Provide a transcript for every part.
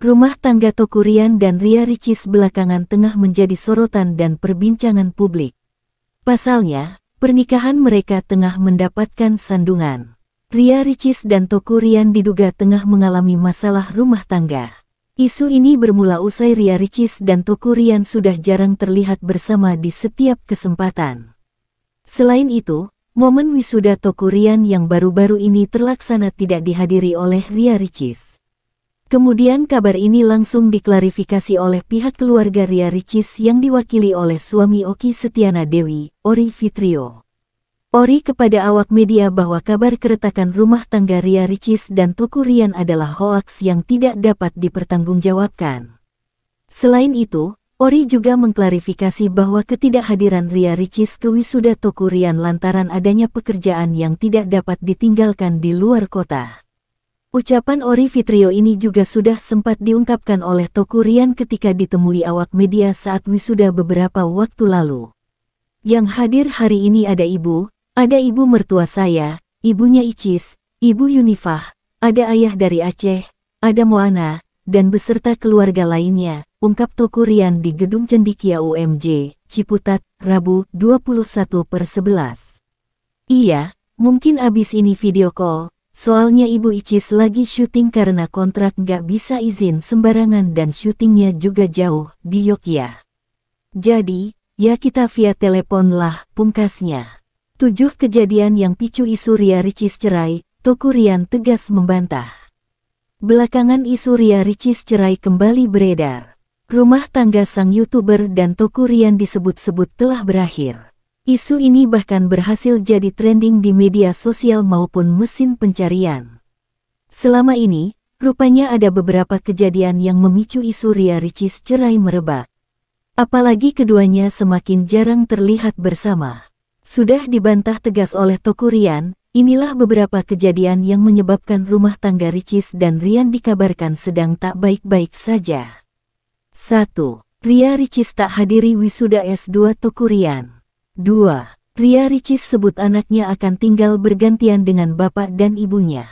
Rumah tangga Tokurian dan Ria Ricis belakangan tengah menjadi sorotan dan perbincangan publik. Pasalnya, pernikahan mereka tengah mendapatkan sandungan. Ria Ricis dan Tokurian diduga tengah mengalami masalah rumah tangga. Isu ini bermula usai Ria Ricis dan Tokurian sudah jarang terlihat bersama di setiap kesempatan. Selain itu, momen wisuda Tokurian yang baru-baru ini terlaksana tidak dihadiri oleh Ria Ricis. Kemudian kabar ini langsung diklarifikasi oleh pihak keluarga Ria Ricis yang diwakili oleh suami Oki Setiana Dewi, Ori Fitrio. Ori kepada awak media bahwa kabar keretakan rumah tangga Ria Ricis dan Tuku Rian adalah hoaks yang tidak dapat dipertanggungjawabkan. Selain itu, Ori juga mengklarifikasi bahwa ketidakhadiran Ria Ricis ke wisuda Tuku Rian lantaran adanya pekerjaan yang tidak dapat ditinggalkan di luar kota. Ucapan Ori Fitrio ini juga sudah sempat diungkapkan oleh Toku Rian ketika ditemui awak media saat wisuda beberapa waktu lalu. Yang hadir hari ini ada ibu, ada ibu mertua saya, ibunya Icis, ibu Yunifah, ada ayah dari Aceh, ada Moana, dan beserta keluarga lainnya, ungkap Toku Rian di Gedung Cendikia UMJ, Ciputat, Rabu 21 per 11. Iya, mungkin abis ini video call, Soalnya Ibu Icis lagi syuting karena kontrak nggak bisa izin sembarangan dan syutingnya juga jauh, di Yogyakarta. Jadi, ya kita via telepon lah, pungkasnya. Tujuh kejadian yang picu isu Ria Ricis cerai, Tokurian tegas membantah. Belakangan isu Ria Ricis cerai kembali beredar. Rumah tangga sang YouTuber dan Tokurian disebut-sebut telah berakhir. Isu ini bahkan berhasil jadi trending di media sosial maupun mesin pencarian. Selama ini, rupanya ada beberapa kejadian yang memicu isu Ria Ricis cerai merebak. Apalagi keduanya semakin jarang terlihat bersama. Sudah dibantah tegas oleh Toku Rian, inilah beberapa kejadian yang menyebabkan rumah tangga Ricis dan Rian dikabarkan sedang tak baik-baik saja. 1. Ria Ricis tak hadiri wisuda S2 Toku Rian. 2. Ria Ricis sebut anaknya akan tinggal bergantian dengan bapak dan ibunya.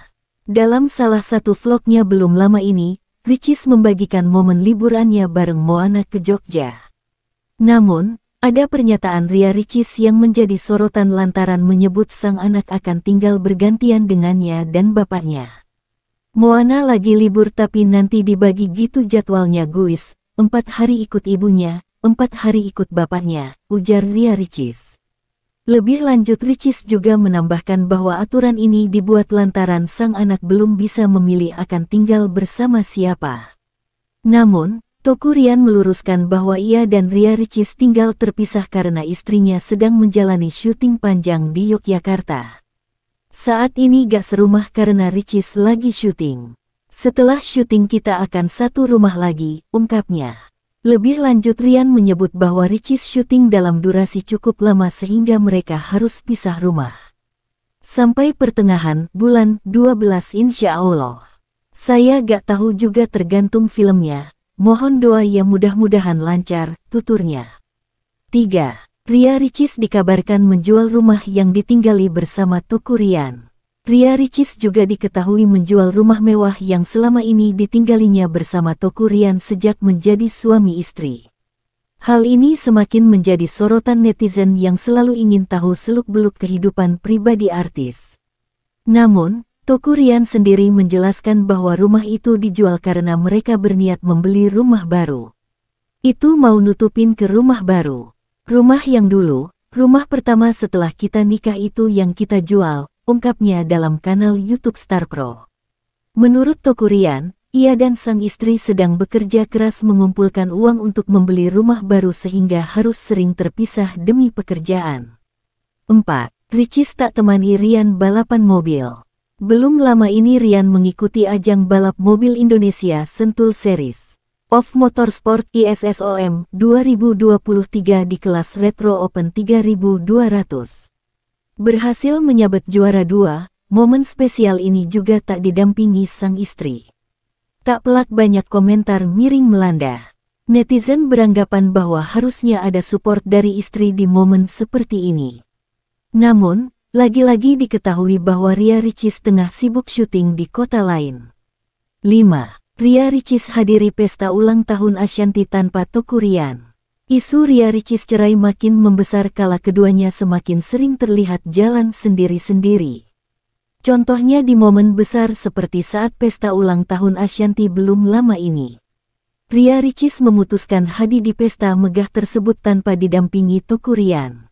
Dalam salah satu vlognya belum lama ini, Ricis membagikan momen liburannya bareng Moana ke Jogja. Namun, ada pernyataan Ria Ricis yang menjadi sorotan lantaran menyebut sang anak akan tinggal bergantian dengannya dan bapaknya. Moana lagi libur tapi nanti dibagi gitu jadwalnya guys, empat hari ikut ibunya, empat hari ikut bapaknya, ujar Ria Ricis. Lebih lanjut Ricis juga menambahkan bahwa aturan ini dibuat lantaran sang anak belum bisa memilih akan tinggal bersama siapa. Namun, Tokurian meluruskan bahwa ia dan Ria Ricis tinggal terpisah karena istrinya sedang menjalani syuting panjang di Yogyakarta. Saat ini gak serumah karena Ricis lagi syuting. Setelah syuting kita akan satu rumah lagi, ungkapnya. Lebih lanjut Rian menyebut bahwa Ricis syuting dalam durasi cukup lama sehingga mereka harus pisah rumah. Sampai pertengahan bulan 12 insya Allah. Saya gak tahu juga tergantung filmnya. Mohon doa ya mudah-mudahan lancar, tuturnya. 3. Ria Ricis dikabarkan menjual rumah yang ditinggali bersama Tuku Rian. Pria Ricis juga diketahui menjual rumah mewah yang selama ini ditinggalinya bersama Toku Rian sejak menjadi suami istri. Hal ini semakin menjadi sorotan netizen yang selalu ingin tahu seluk-beluk kehidupan pribadi artis. Namun, Toku Rian sendiri menjelaskan bahwa rumah itu dijual karena mereka berniat membeli rumah baru. Itu mau nutupin ke rumah baru. Rumah yang dulu, rumah pertama setelah kita nikah itu yang kita jual, ungkapnya dalam kanal YouTube Star Pro. Menurut Tokurian, ia dan sang istri sedang bekerja keras mengumpulkan uang untuk membeli rumah baru sehingga harus sering terpisah demi pekerjaan. 4. Ricis tak temani Rian balapan mobil. Belum lama ini Rian mengikuti ajang balap mobil Indonesia Sentul Series of Motorsport ISSOM 2023 di kelas Retro Open 3200. Berhasil menyabet juara dua, momen spesial ini juga tak didampingi sang istri. Tak pelak banyak komentar miring melanda. Netizen beranggapan bahwa harusnya ada support dari istri di momen seperti ini. Namun, lagi-lagi diketahui bahwa Ria Ricis tengah sibuk syuting di kota lain. 5. Ria Ricis hadiri pesta ulang tahun Ashanti tanpa Tokurian. Isu Ria Ricis cerai makin membesar kala keduanya semakin sering terlihat jalan sendiri-sendiri. Contohnya di momen besar seperti saat pesta ulang tahun Ashanti belum lama ini. Ria Ricis memutuskan hadir di pesta megah tersebut tanpa didampingi Tuku Rian.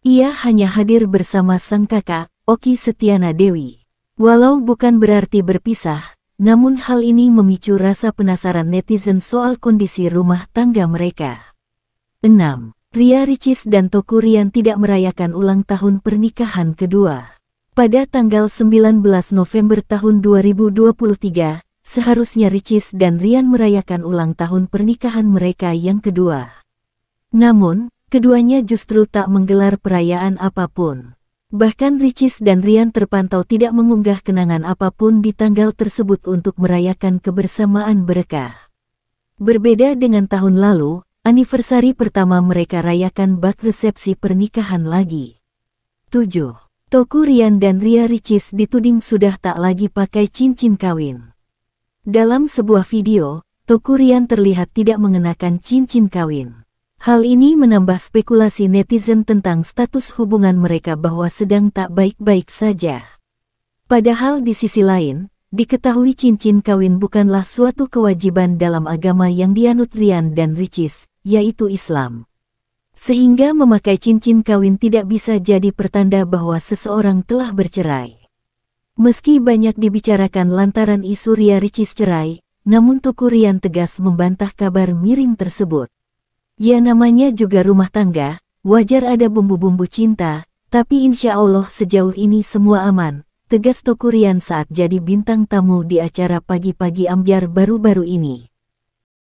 Ia hanya hadir bersama sang kakak, Oki Setiana Dewi. Walau bukan berarti berpisah, namun hal ini memicu rasa penasaran netizen soal kondisi rumah tangga mereka. 6. Ria Ricis dan Tokurian tidak merayakan ulang tahun pernikahan kedua. Pada tanggal 19 November tahun 2023, seharusnya Ricis dan Rian merayakan ulang tahun pernikahan mereka yang kedua. Namun, keduanya justru tak menggelar perayaan apapun. Bahkan Ricis dan Rian terpantau tidak mengunggah kenangan apapun di tanggal tersebut untuk merayakan kebersamaan mereka. Berbeda dengan tahun lalu, Anniversary pertama mereka rayakan bak resepsi pernikahan lagi. 7. Toku Rian dan Ria Ricis dituding sudah tak lagi pakai cincin kawin. Dalam sebuah video, Toku Rian terlihat tidak mengenakan cincin kawin. Hal ini menambah spekulasi netizen tentang status hubungan mereka bahwa sedang tak baik-baik saja. Padahal di sisi lain, diketahui cincin kawin bukanlah suatu kewajiban dalam agama yang dianut Rian dan Ricis, yaitu Islam. Sehingga memakai cincin kawin tidak bisa jadi pertanda bahwa seseorang telah bercerai. Meski banyak dibicarakan lantaran isu Ria Ricis cerai, namun Tuku tegas membantah kabar miring tersebut. Ya namanya juga rumah tangga, wajar ada bumbu-bumbu cinta, tapi insya Allah sejauh ini semua aman, tegas Tuku saat jadi bintang tamu di acara pagi-pagi ambiar baru-baru ini.